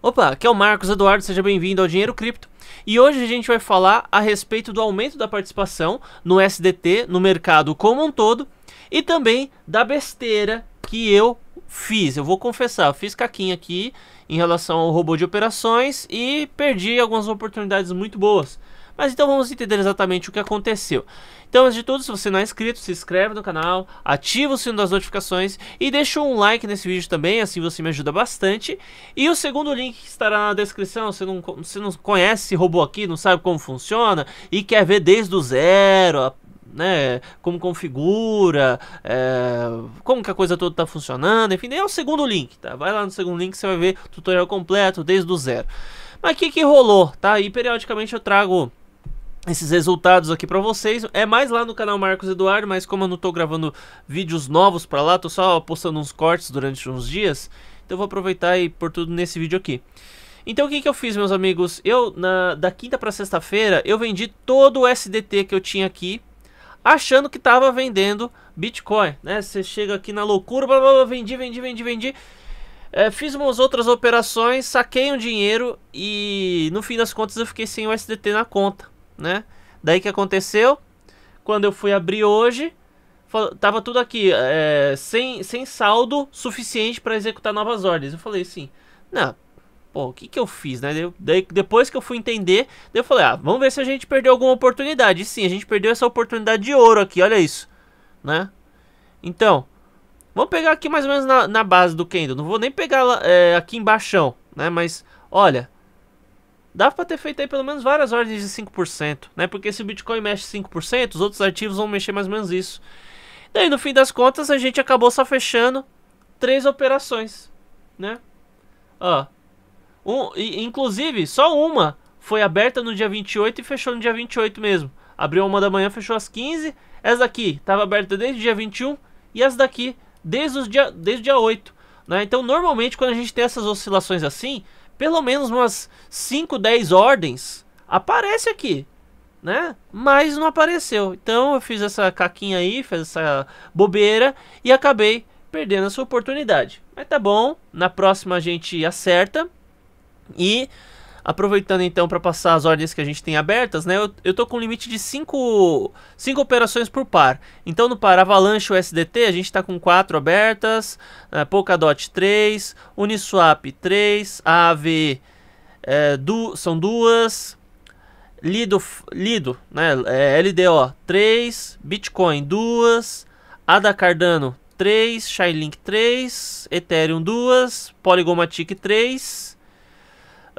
Opa, aqui é o Marcos Eduardo, seja bem-vindo ao Dinheiro Cripto. E hoje a gente vai falar a respeito do aumento da participação no SDT, no mercado como um todo, e também da besteira que eu fiz. Eu vou confessar, fiz caquinha aqui em relação ao robô de operações e perdi algumas oportunidades muito boas. Mas então vamos entender exatamente o que aconteceu. Então, antes de tudo, se você não é inscrito, se inscreve no canal, ativa o sino das notificações e deixa um like nesse vídeo também, assim você me ajuda bastante. E o segundo link que estará na descrição, se não, se não conhece esse robô aqui, não sabe como funciona e quer ver desde o zero, né, como configura, é, como que a coisa toda está funcionando, enfim, é o segundo link, tá? Vai lá no segundo link, você vai ver tutorial completo, desde o zero. Mas o que, que rolou, tá? E periodicamente eu trago esses resultados aqui para vocês. É mais lá no canal Marcos Eduardo, mas como eu não tô gravando vídeos novos para lá, tô só postando uns cortes durante uns dias, então eu vou aproveitar e pôr tudo nesse vídeo aqui. Então o que, que eu fiz, meus amigos? Eu, na, da quinta para sexta-feira, eu vendi todo o SDT que eu tinha aqui, achando que tava vendendo Bitcoin, né? Você chega aqui na loucura, blá, blá, blá, vendi, vendi, vendi, vendi. É, fiz umas outras operações, saquei um dinheiro e no fim das contas eu fiquei sem o SDT na conta né? Daí que aconteceu? Quando eu fui abrir hoje, tava tudo aqui, é, sem, sem saldo suficiente para executar novas ordens. Eu falei assim, não, pô, o que que eu fiz, né? Daí, depois que eu fui entender, eu falei, ah, vamos ver se a gente perdeu alguma oportunidade. E sim, a gente perdeu essa oportunidade de ouro aqui, olha isso, né? Então, vamos pegar aqui mais ou menos na, na base do Kendo. Não vou nem pegar é, aqui embaixo, né? Mas, olha, dava para ter feito aí pelo menos várias ordens de 5%, né? Porque se o Bitcoin mexe 5%, os outros ativos vão mexer mais ou menos isso. Daí no fim das contas a gente acabou só fechando três operações, né? Ó. Um, e, inclusive, só uma foi aberta no dia 28 e fechou no dia 28 mesmo. Abriu uma da manhã, fechou às 15. Essa daqui estava aberta desde o dia 21 e essa daqui desde, os dia, desde o dia 8. Né? Então, normalmente, quando a gente tem essas oscilações assim, pelo menos umas 5, 10 ordens, aparece aqui, né? Mas não apareceu. Então eu fiz essa caquinha aí, fiz essa bobeira e acabei perdendo essa oportunidade. Mas tá bom, na próxima a gente acerta e Aproveitando então para passar as ordens que a gente tem abertas, né? Eu, eu tô com um limite de 5 operações por par. Então no par Avalanche USDT a gente está com 4 abertas, uh, Polkadot 3, Uniswap 3, AV é, du, são duas, Lido, Lido né? É, LDO 3, Bitcoin 2, ADA Cardano 3, Shylink 3, Ethereum 2, Polygomatic 3...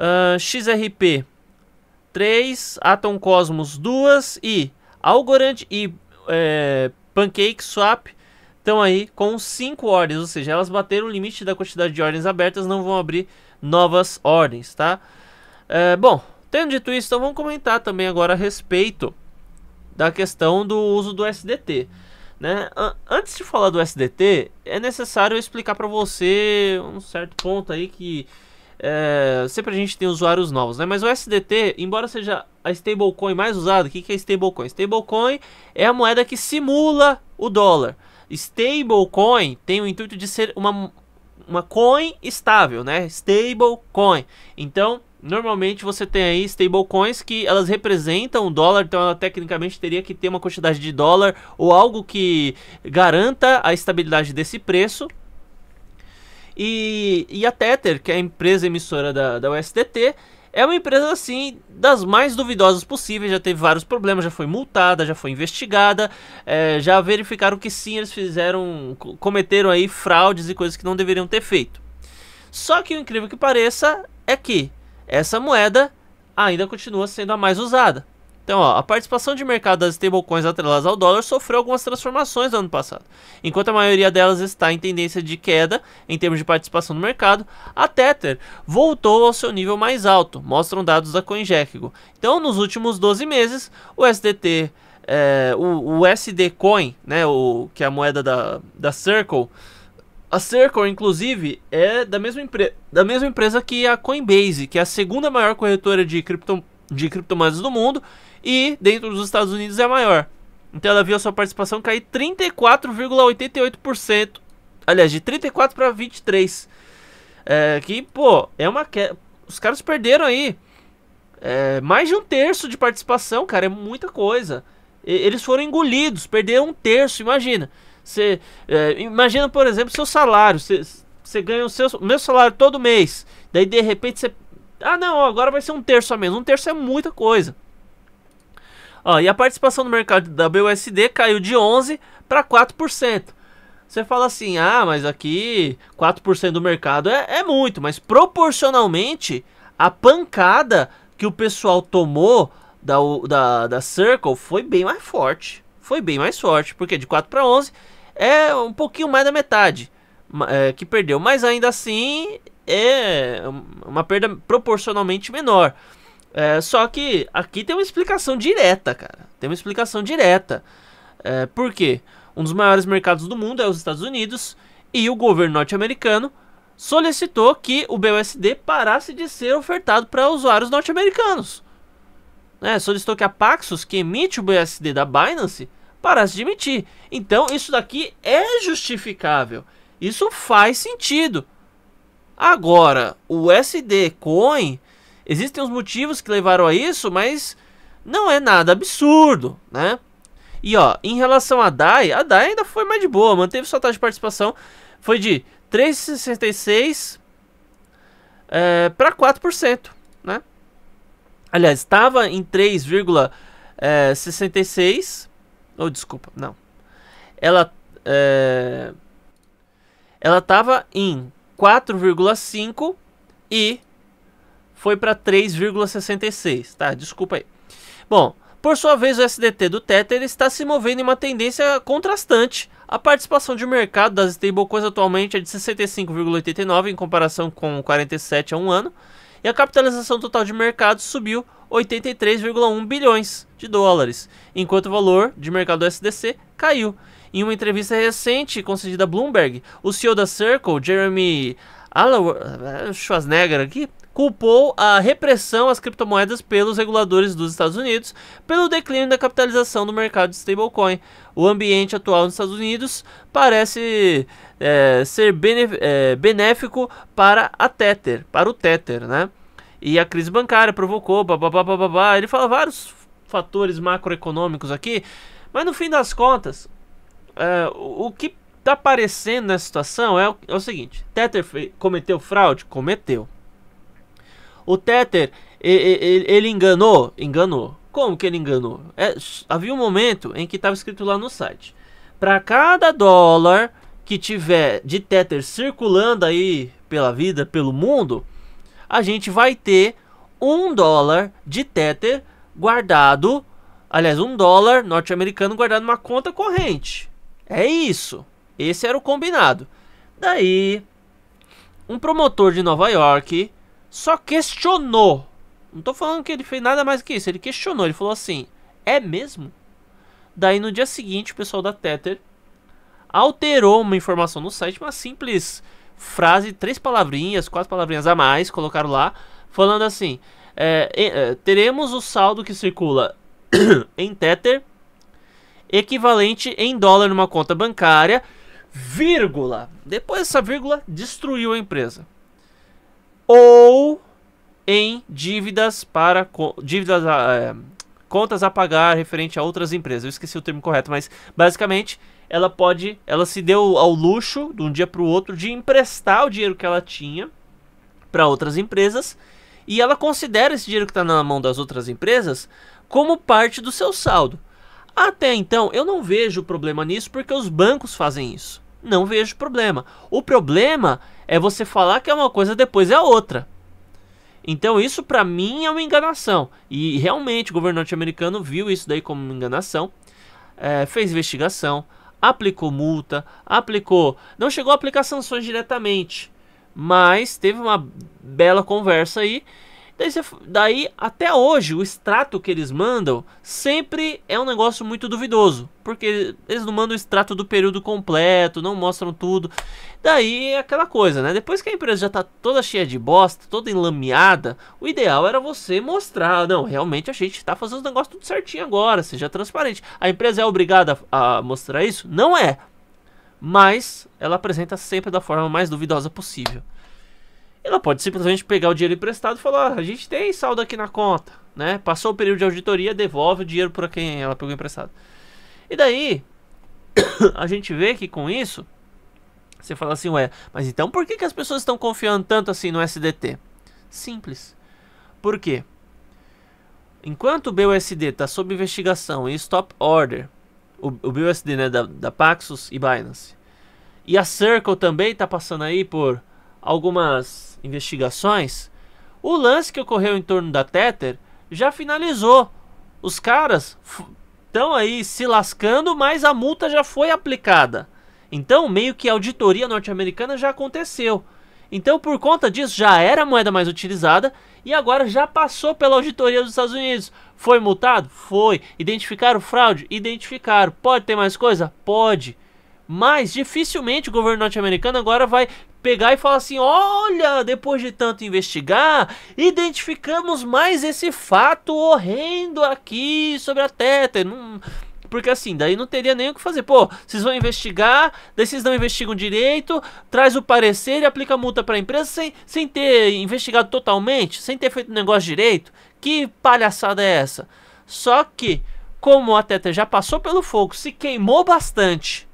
Uh, ah, XRP 3, Atom Cosmos 2 e Algorand e é, Pancake Swap estão aí com 5 ordens, ou seja, elas bateram o limite da quantidade de ordens abertas, não vão abrir novas ordens, tá? É, bom, tendo dito isso, então vamos comentar também agora a respeito da questão do uso do SDT. Né? Antes de falar do SDT, é necessário explicar para você um certo ponto aí que é, sempre a gente tem usuários novos, né? Mas o SDT, embora seja a stablecoin mais usada, o que, que é stablecoin? Stablecoin é a moeda que simula o dólar. Stablecoin tem o intuito de ser uma, uma coin estável, né? Stablecoin. Então, normalmente você tem aí stablecoins que elas representam o dólar, então ela tecnicamente teria que ter uma quantidade de dólar ou algo que garanta a estabilidade desse preço, e, e a Tether, que é a empresa emissora da, da USDT, é uma empresa assim das mais duvidosas possíveis, já teve vários problemas, já foi multada, já foi investigada, é, já verificaram que sim, eles fizeram, cometeram aí fraudes e coisas que não deveriam ter feito. Só que o incrível que pareça é que essa moeda ainda continua sendo a mais usada. Então, ó, a participação de mercado das stablecoins atreladas ao dólar sofreu algumas transformações no ano passado, enquanto a maioria delas está em tendência de queda em termos de participação no mercado, a Tether voltou ao seu nível mais alto, mostram dados da CoinGecko. Então, nos últimos 12 meses, o SDT, é, eh, o, o SD Coin, né, o, que é a moeda da, da Circle, a Circle, inclusive, é da mesma, da mesma empresa que a Coinbase, que é a segunda maior corretora de, cripto de criptomoedas do mundo e dentro dos Estados Unidos é a maior. Então ela viu a sua participação cair 34,88%. Aliás, de 34 para 23. É, que, pô, é uma que... Os caras perderam aí é, mais de um terço de participação, cara, é muita coisa. E, eles foram engolidos, perderam um terço, imagina. Você, é, imagina, por exemplo, seu salário. Você, você ganha o seu, meu salário todo mês. Daí, de repente, você... Ah, não, agora vai ser um terço a menos. Um terço é muita coisa. Ó, e a participação no mercado da BUSD caiu de 11% para 4%. Você fala assim, ah, mas aqui 4% do mercado é, é muito, mas proporcionalmente a pancada que o pessoal tomou da, da, da Circle foi bem mais forte. Foi bem mais forte, porque de 4 para 11 é um pouquinho mais da metade é, que perdeu. Mas ainda assim é uma perda proporcionalmente menor. É, só que aqui tem uma explicação direta, cara. Tem uma explicação direta. É, por quê? Um dos maiores mercados do mundo é os Estados Unidos e o governo norte-americano solicitou que o BUSD parasse de ser ofertado para usuários norte-americanos. É, solicitou que a Paxos, que emite o BUSD da Binance, parasse de emitir. Então isso daqui é justificável. Isso faz sentido. Agora, o SD Coin Existem os motivos que levaram a isso, mas não é nada absurdo, né? E ó, em relação à DAI, a DAI ainda foi mais de boa, manteve sua taxa de participação, foi de 3,66 é, para 4%, né? Aliás, estava em 3,66, ou oh, desculpa, não. Ela é, ela estava em 4,5 e foi para 3,66, tá? Desculpa aí. Bom, por sua vez, o SDT do Tether está se movendo em uma tendência contrastante. A participação de mercado das stablecoins atualmente é de 65,89 em comparação com 47 há um ano, e a capitalização total de mercado subiu 83,1 bilhões de dólares, enquanto o valor de mercado do SDC caiu. Em uma entrevista recente concedida a Bloomberg, o CEO da Circle, Jeremy Alloway, eh, Schwarzenegger aqui, culpou a repressão às criptomoedas pelos reguladores dos Estados Unidos pelo declínio da capitalização do mercado de stablecoin. O ambiente atual nos Estados Unidos parece é, ser é, benéfico para a Tether, para o Tether, né? E a crise bancária provocou, babá, babá, ele fala vários fatores macroeconômicos aqui, mas no fim das contas, é, o, o que está aparecendo nessa situação é o, é o seguinte: Tether cometeu fraude? Cometeu. O Tether, ele enganou? Enganou. Como que ele enganou? É, havia um momento em que estava escrito lá no site. Para cada dólar que tiver de Tether circulando aí pela vida, pelo mundo, a gente vai ter um dólar de Tether guardado. Aliás, um dólar norte-americano guardado numa conta corrente. É isso. Esse era o combinado. Daí, um promotor de Nova York só questionou. Não tô falando que ele fez nada mais que isso, ele questionou, ele falou assim: "É mesmo?" Daí no dia seguinte, o pessoal da Tether alterou uma informação no site, uma simples frase, três palavrinhas, quatro palavrinhas a mais, colocaram lá, falando assim: é, é, teremos o saldo que circula em Tether equivalente em dólar numa conta bancária, vírgula. Depois essa vírgula destruiu a empresa ou em dívidas para dívidas é, contas a pagar referente a outras empresas. Eu esqueci o termo correto, mas basicamente ela pode, ela se deu ao luxo de um dia para o outro de emprestar o dinheiro que ela tinha para outras empresas e ela considera esse dinheiro que está na mão das outras empresas como parte do seu saldo. Até então, eu não vejo problema nisso porque os bancos fazem isso. Não vejo problema. O problema é você falar que é uma coisa, depois é outra. Então isso para mim é uma enganação. E realmente o governante americano viu isso daí como uma enganação, é, fez investigação, aplicou multa, aplicou. Não chegou a aplicar sanções diretamente, mas teve uma bela conversa aí Daí, você, daí, até hoje, o extrato que eles mandam sempre é um negócio muito duvidoso. Porque eles não mandam o extrato do período completo, não mostram tudo. Daí é aquela coisa, né? Depois que a empresa já tá toda cheia de bosta, toda enlameada, o ideal era você mostrar. Não, realmente a gente tá fazendo os negócios tudo certinho agora, seja transparente. A empresa é obrigada a, a mostrar isso? Não é. Mas ela apresenta sempre da forma mais duvidosa possível. Ela pode simplesmente pegar o dinheiro emprestado e falar: ah, a gente tem saldo aqui na conta, né? Passou o período de auditoria, devolve o dinheiro para quem ela pegou emprestado. E daí, a gente vê que com isso, você fala assim: ué, mas então por que, que as pessoas estão confiando tanto assim no SDT? Simples. Por quê? Enquanto o BUSD está sob investigação e stop order, o, o BUSD né, da, da Paxos e Binance, e a Circle também está passando aí por algumas investigações, o lance que ocorreu em torno da Tether já finalizou. Os caras estão aí se lascando, mas a multa já foi aplicada. Então, meio que a auditoria norte-americana já aconteceu. Então, por conta disso, já era a moeda mais utilizada e agora já passou pela auditoria dos Estados Unidos. Foi multado? Foi. Identificaram fraude? Identificaram. Pode ter mais coisa? Pode. Mas dificilmente o governo norte-americano agora vai pegar e falar assim: olha, depois de tanto investigar, identificamos mais esse fato horrendo aqui sobre a Tether, Não. Porque assim, daí não teria nem o que fazer. Pô, vocês vão investigar, daí vocês não investigam direito, traz o parecer e aplica multa para a empresa sem, sem ter investigado totalmente, sem ter feito o negócio direito. Que palhaçada é essa? Só que, como a Teta já passou pelo fogo, se queimou bastante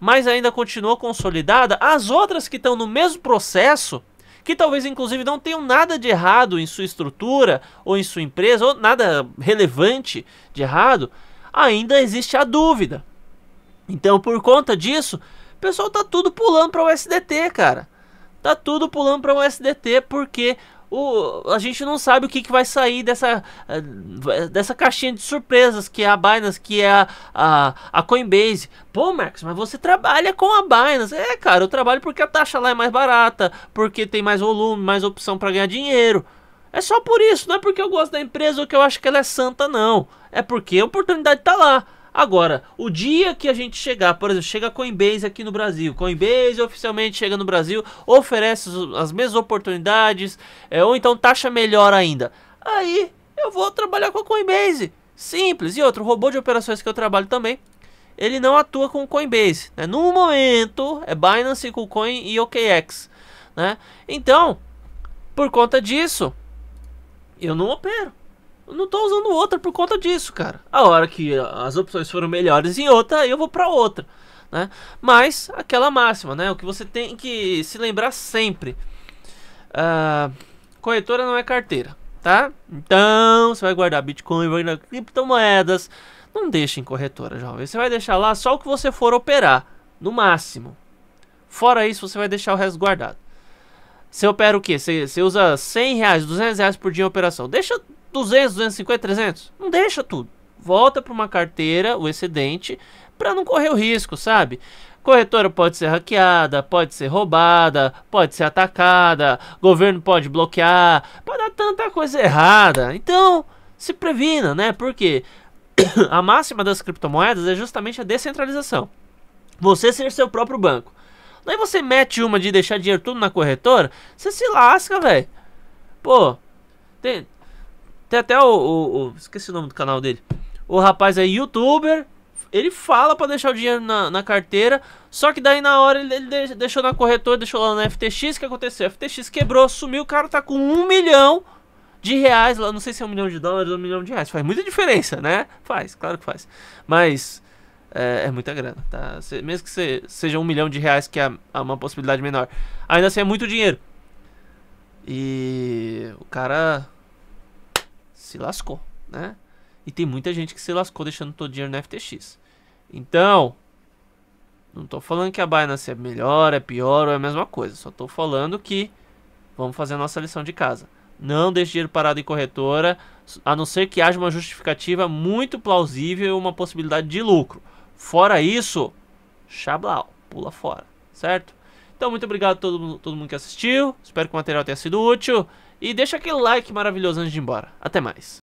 mas ainda continua consolidada, as outras que estão no mesmo processo, que talvez inclusive não tenham nada de errado em sua estrutura ou em sua empresa, ou nada relevante de errado, ainda existe a dúvida. Então, por conta disso, o pessoal tá tudo pulando para o SDT, cara. Tá tudo pulando para o SDT porque o, a gente não sabe o que, que vai sair dessa, eh, dessa caixinha de surpresas que é a Binance, que é a, a, a Coinbase. Pô, Marcos, mas você trabalha com a Binance. É, cara, eu trabalho porque a taxa lá é mais barata, porque tem mais volume, mais opção para ganhar dinheiro. É só por isso, não é porque eu gosto da empresa ou que eu acho que ela é santa, não. É porque a oportunidade tá lá. Agora, o dia que a gente chegar, por exemplo, chega a Coinbase aqui no Brasil, Coinbase oficialmente chega no Brasil, oferece as mesmas oportunidades, é, ou então taxa melhor ainda. Aí eu vou trabalhar com a Coinbase. Simples. E outro, robô de operações que eu trabalho também, ele não atua com Coinbase. Né? No momento, é Binance, KuCoin e OKX. Né? Então, por conta disso, eu não opero. Eu não tô usando outra por conta disso, cara. A hora que as opções foram melhores em outra, eu vou para outra, né? Mas aquela máxima, né? O que você tem que se lembrar sempre. Uh, corretora não é carteira, tá? Então, você vai guardar Bitcoin, vai guardar criptomoedas. Não deixe em corretora, jovem. Você vai deixar lá só o que você for operar, no máximo. Fora isso, você vai deixar o resto guardado. Você opera o quê? Você, você usa 100 reais, 200 reais por dia em operação. Deixa 200, 250, 300. Não deixa tudo. Volta para uma carteira, o excedente, para não correr o risco, sabe? Corretora pode ser hackeada, pode ser roubada, pode ser atacada, governo pode bloquear, pode dar tanta coisa errada. Então, se previna, né? Porque a máxima das criptomoedas é justamente a descentralização. Você ser seu próprio banco. Daí você mete uma de deixar dinheiro tudo na corretora, você se lasca, velho. Pô, tem, tem até o, o, o, Esqueci o nome do canal dele. O rapaz é youtuber. Ele fala para deixar o dinheiro na, na, carteira. Só que daí na hora ele, ele deixou na corretora, deixou lá na FTX. O que aconteceu? A FTX quebrou, sumiu. O cara tá com um milhão de reais lá. Não sei se é um milhão de dólares ou um milhão de reais. Faz muita diferença, né? Faz, claro que faz. Mas. É, é, muita grana, tá? Cê, mesmo que cê, seja um milhão de reais, que é, é uma possibilidade menor, ainda assim é muito dinheiro. E o cara se lascou, né? E tem muita gente que se lascou deixando todo o dinheiro no FTX. Então, não estou falando que a Binance é melhor, é pior ou é a mesma coisa. Só estou falando que vamos fazer a nossa lição de casa. Não deixe dinheiro parado em corretora, a não ser que haja uma justificativa muito plausível e uma possibilidade de lucro. Fora isso, chablau, pula fora, certo? Então, muito obrigado a todo, todo mundo que assistiu. Espero que o material tenha sido útil. E deixa aquele like maravilhoso antes de ir embora. Até mais.